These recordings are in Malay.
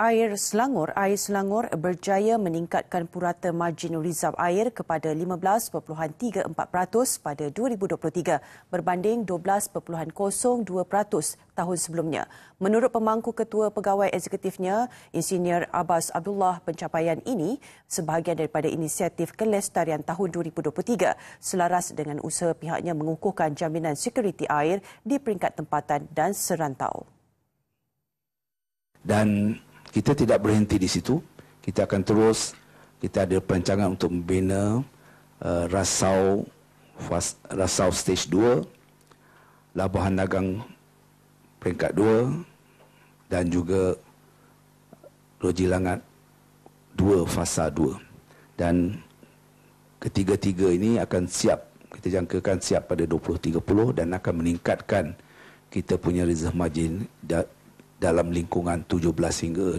Air Selangor, Air Selangor berjaya meningkatkan purata margin rizab air kepada 15.34% pada 2023 berbanding 12.02% tahun sebelumnya. Menurut pemangku ketua pegawai eksekutifnya, Insinyur Abbas Abdullah, pencapaian ini sebahagian daripada inisiatif kelestarian tahun 2023 selaras dengan usaha pihaknya mengukuhkan jaminan security air di peringkat tempatan dan serantau. Dan kita tidak berhenti di situ. Kita akan terus kita ada perancangan untuk membina uh, Rasau Fas, Rasau Stage 2, Labuhan Dagang peringkat 2 dan juga Loji Langat 2 Fasa 2. Dan ketiga-tiga ini akan siap kita jangkakan siap pada 2030 dan akan meningkatkan kita punya reserve margin dalam lingkungan 17 hingga 20%.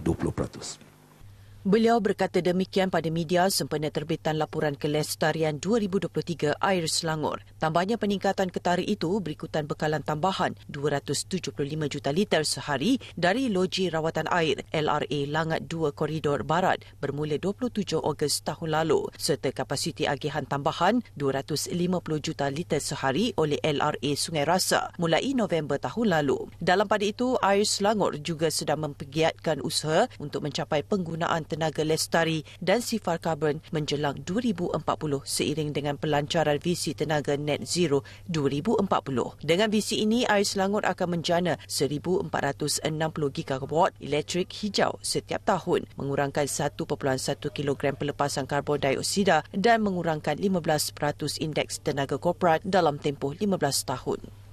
Beliau berkata demikian pada media sempena terbitan laporan kelestarian 2023 Air Selangor. Tambahnya peningkatan ketara itu berikutan bekalan tambahan 275 juta liter sehari dari loji rawatan air LRA Langat 2 Koridor Barat bermula 27 Ogos tahun lalu serta kapasiti agihan tambahan 250 juta liter sehari oleh LRA Sungai Rasa mulai November tahun lalu. Dalam pada itu, Air Selangor juga sedang mempergiatkan usaha untuk mencapai penggunaan Tenaga Lestari dan Sifar Karbon menjelang 2040 seiring dengan pelancaran visi tenaga net zero 2040. Dengan visi ini, Air Selangor akan menjana 1460 gigawatt elektrik hijau setiap tahun, mengurangkan 1.1 kilogram pelepasan karbon dioksida dan mengurangkan 15% indeks tenaga korporat dalam tempoh 15 tahun.